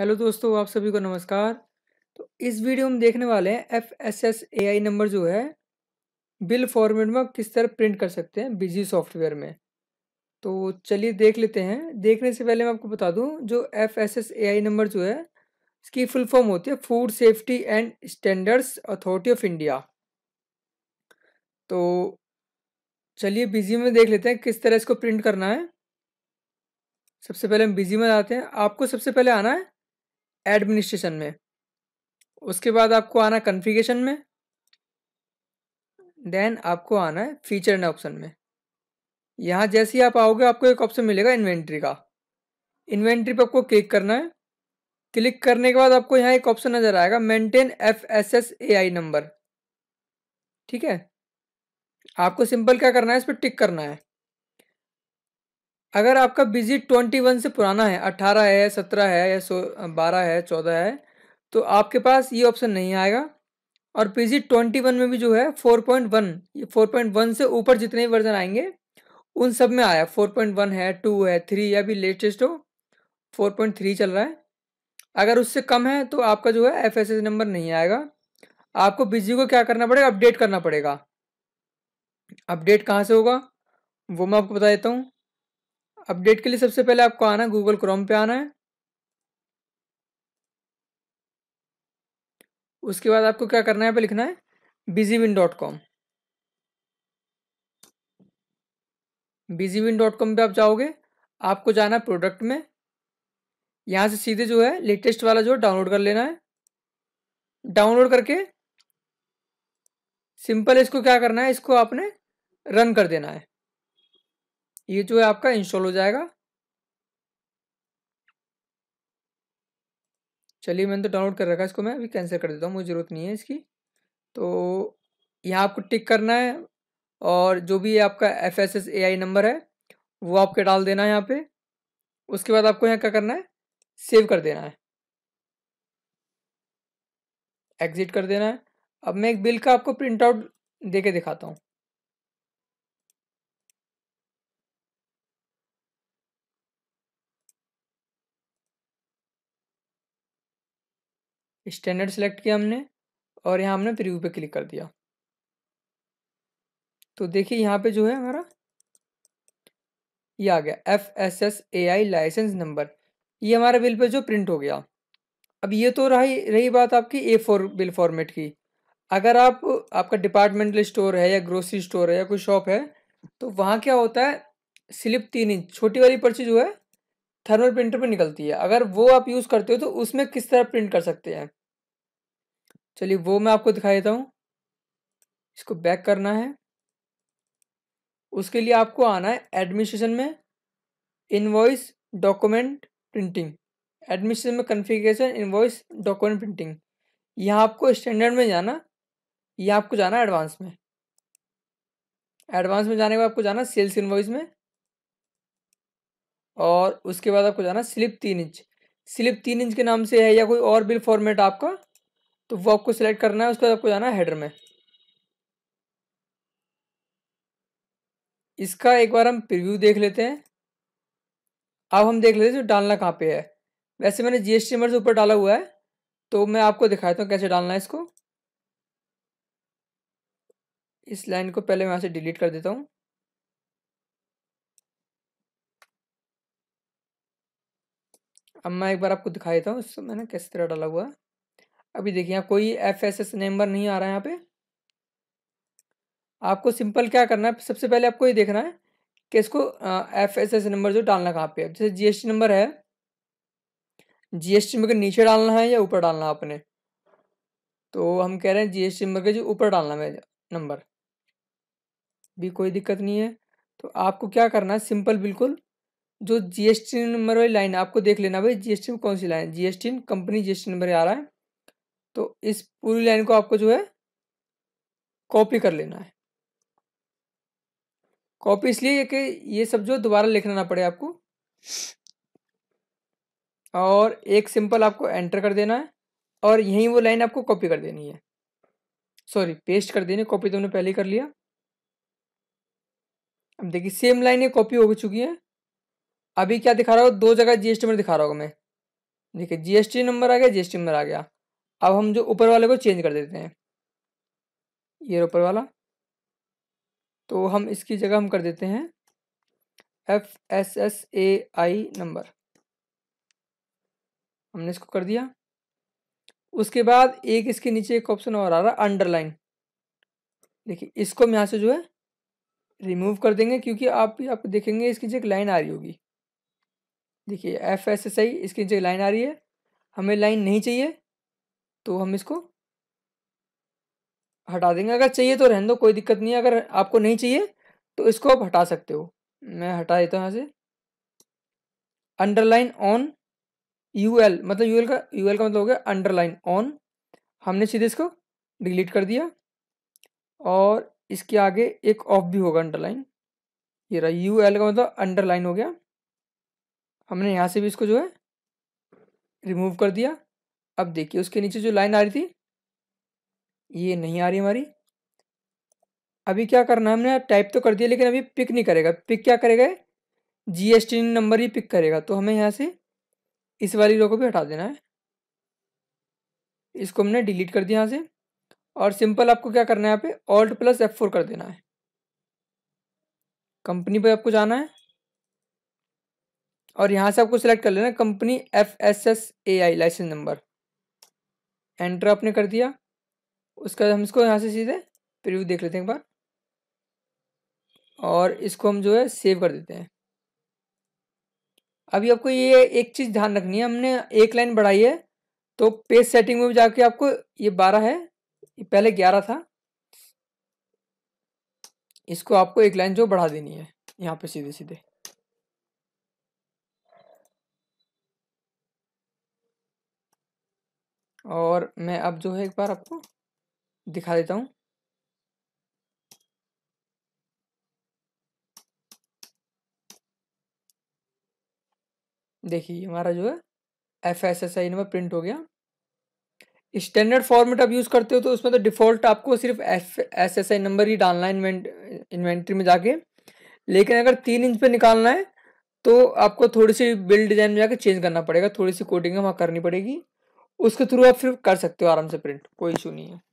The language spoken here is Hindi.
हेलो दोस्तों आप सभी को नमस्कार तो इस वीडियो में देखने वाले हैं F S S A I number जो है बिल फॉर्मेट में किस तरह प्रिंट कर सकते हैं बिजी सॉफ्टवेयर में तो चलिए देख लेते हैं देखने से पहले मैं आपको बता दूं जो F S S A I number जो है इसकी फुल फॉर्म होती है food safety and standards authority of India तो चलिए बिजी में देख लेते हैं किस तरह इसको प्रिंट करना है सबसे पहले हम बिजी में आते हैं आपको सबसे पहले आना है एडमिनिस्ट्रेशन में उसके बाद आपको आना कन्फिगेशन में देन आपको आना है फीचर एंड ऑप्शन में यहाँ जैसे ही आप आओगे आपको एक ऑप्शन मिलेगा इन्वेंट्री का इन्वेंट्री पर आपको क्लिक करना है क्लिक करने के बाद आपको यहाँ एक ऑप्शन नज़र आएगा maintain F S S A I number ठीक है आपको सिंपल क्या करना है इस पर टिक करना है अगर आपका बिजी ट्वेंटी वन से पुराना है अट्ठारह है सत्रह है या सो बारह है चौदह है तो आपके पास ये ऑप्शन नहीं आएगा और पी जी ट्वेंटी वन में भी जो है फोर पॉइंट वन ये फोर पॉइंट वन से ऊपर जितने भी वर्जन आएंगे उन सब में आया फोर पॉइंट वन है टू है थ्री या भी लेटेस्ट हो फोर पॉइंट थ्री चल रहा है अगर उससे कम है तो आपका जो है एफ एस एस नंबर नहीं आएगा आपको बिजी को क्या करना पड़ेगा अपडेट करना पड़ेगा अपडेट कहाँ से होगा वो मैं आपको बता देता हूँ अपडेट के लिए सबसे पहले आपको आना है गूगल क्रोम पे आना है उसके बाद आपको क्या करना है पे लिखना है busy win dot com busy win dot com पर आप जाओगे आपको जाना है प्रोडक्ट में यहाँ से सीधे जो है लेटेस्ट वाला जो है डाउनलोड कर लेना है डाउनलोड करके सिंपल इसको क्या करना है इसको आपने रन कर देना है ये जो है आपका इंस्टॉल हो जाएगा चलिए मैंने तो डाउनलोड कर रखा है इसको मैं अभी कैंसिल कर देता हूँ मुझे ज़रूरत नहीं है इसकी तो यहाँ आपको टिक करना है और जो भी आपका F S S A I number है वो आपके डाल देना है यहाँ पे उसके बाद आपको यहाँ क्या करना है सेव कर देना है एग्जिट कर देना है अब मैं एक बिल का आपको प्रिंट आउट दे के दिखाता हूँ स्टैंडर्ड सेलेक्ट किया हमने और यहाँ हमने प्रीव्यू पे क्लिक कर दिया तो देखिए यहाँ पे जो है हमारा ये आ गया F S S A I licence number ये हमारा बिल पे जो प्रिंट हो गया अब ये तो रही रही बात आपकी ए फोर बिल फॉर्मेट की अगर आप आपका डिपार्टमेंटल स्टोर है या ग्रोसरी स्टोर है या कोई शॉप है तो वहाँ क्या होता है स्लिप तीन इंच छोटी वाली पर्ची जो है थर्मल प्रिंटर पर निकलती है अगर वो आप यूज़ करते हो तो उसमें किस तरह प्रिंट कर सकते हैं चलिए वो मैं आपको दिखा देता हूँ इसको बैक करना है उसके लिए आपको आना है एडमिनिस्ट्रेशन में इनवॉइस डॉक्यूमेंट प्रिंटिंग एडमिनिस्ट्रेशन में कन्फिगेशन इनवॉइस डॉक्यूमेंट प्रिंटिंग यहाँ आपको स्टैंडर्ड में जाना यह आपको जाना एडवांस में एडवांस में जाने के बाद आपको जाना सेल्स इनवॉइस में और उसके बाद आपको जाना स्लिप तीन इंच स्लिप तीन इंच के नाम से है या कोई और बिल फॉर्मेट आपका तो वो आपको सिलेक्ट करना है उसके बाद आपको जाना है हेडर में इसका एक बार हम प्रिव्यू देख लेते हैं अब हम देख लेते हैं जो डालना कहाँ पे है वैसे मैंने जी एस से ऊपर डाला हुआ है तो मैं आपको दिखाता हूँ कैसे डालना है इसको इस लाइन को पहले मैं यहाँ से डिलीट कर देता हूँ अब मैं एक बार आपको दिखा देता हूँ इसको मैंने किस तरह डाला हुआ है अभी देखिए यहाँ कोई एफ एस एस नंबर नहीं आ रहा है यहाँ पे आपको सिंपल क्या करना है सबसे पहले आपको ये देखना है कि इसको एफ एस एस नंबर जो डालना कहाँ पे है जैसे जीएसटी नंबर है जीएसटी नंबर के नीचे डालना है या ऊपर डालना है आपने तो हम कह रहे हैं जीएसटी नंबर के जो ऊपर डालना है नंबर भी कोई दिक्कत नहीं है तो आपको क्या करना है सिंपल बिल्कुल जो जीएसटी नंबर वाली लाइन है आपको देख लेना भाई जीएसटी में कौन सी line GST company GST number आ रहा है तो इस पूरी लाइन को आपको जो है कॉपी कर लेना है कॉपी इसलिए कि ये सब जो दोबारा लिखना ना पड़े आपको और एक सिंपल आपको एंटर कर देना है और यहीं वो लाइन आपको कॉपी कर देनी है सॉरी पेस्ट कर देनी कॉपी तो हमने पहले ही कर लिया अब देखिए सेम लाइन ये कॉपी हो चुकी है अभी क्या दिखा रहा हो दो जगह जीएसटी में दिखा रहा हूँ मैं देखिए जीएसटी नंबर आ गया जीएसटी नंबर आ गया अब हम जो ऊपर वाले को चेंज कर देते हैं ये ऊपर वाला तो हम इसकी जगह हम कर देते हैं F S S A I number हमने इसको कर दिया उसके बाद एक इसके नीचे एक ऑप्शन और आ रहा है अंडरलाइन देखिए इसको हम यहाँ से जो है रिमूव कर देंगे क्योंकि आप आप देखेंगे इसके नीचे एक लाइन आ रही होगी देखिए एफ एस एस आई इसके नीचे लाइन आ रही है हमें लाइन नहीं चाहिए तो हम इसको हटा देंगे अगर चाहिए तो रहने दो कोई दिक्कत नहीं है अगर आपको नहीं चाहिए तो इसको आप हटा सकते हो मैं हटा देता हूँ यहाँ से अंडरलाइन ऑन यू एल मतलब यू एल का यू एल का मतलब हो गया अंडरलाइन ऑन हमने सीधे इसको डिलीट कर दिया और इसके आगे एक ऑफ भी होगा अंडरलाइन ये रहा यू एल का मतलब अंडरलाइन हो गया हमने यहाँ से भी इसको जो है रिमूव कर दिया अब देखिए उसके नीचे जो लाइन आ रही थी ये नहीं आ रही हमारी अभी क्या करना है हमने टाइप तो कर दिया लेकिन अभी पिक नहीं करेगा पिक क्या करेगा जीएसटी नंबर ही पिक करेगा तो हमें यहाँ से इस वाली रो को भी हटा देना है इसको हमने डिलीट कर दिया यहाँ से और सिंपल आपको क्या करना है यहाँ पे ऑल्ट प्लस एफ फोर कर देना है कंपनी पर आपको जाना है और यहाँ से आपको सिलेक्ट कर लेना company F S S A I licence number enter आपने कर दिया उसके बाद हम इसको यहाँ से सीधे प्रिव्यू देख लेते हैं एक बार और इसको हम जो है सेव कर देते हैं अभी आपको ये एक चीज़ ध्यान रखनी है हमने एक लाइन बढ़ाई है तो पेज सेटिंग में जाके आपको ये बारह है ये पहले ग्यारह था इसको आपको एक लाइन जो बढ़ा देनी है यहाँ पे सीधे सीधे और मैं अब जो है एक बार आपको दिखा देता हूँ देखिए हमारा जो है F S S I number print हो गया स्टैंडर्ड फॉर्मेट आप यूज़ करते हो तो उसमें तो डिफ़ॉल्ट आपको सिर्फ F S S I number ही डालना है इन्वेंट्री में जाके लेकिन अगर तीन इंच पे निकालना है तो आपको थोड़ी सी बिल्ड डिज़ाइन में जाके चेंज करना पड़ेगा थोड़ी सी कोडिंग वहाँ करनी पड़ेगी उसके थ्रू आप फिर कर सकते हो आराम से प्रिंट कोई इशू नहीं है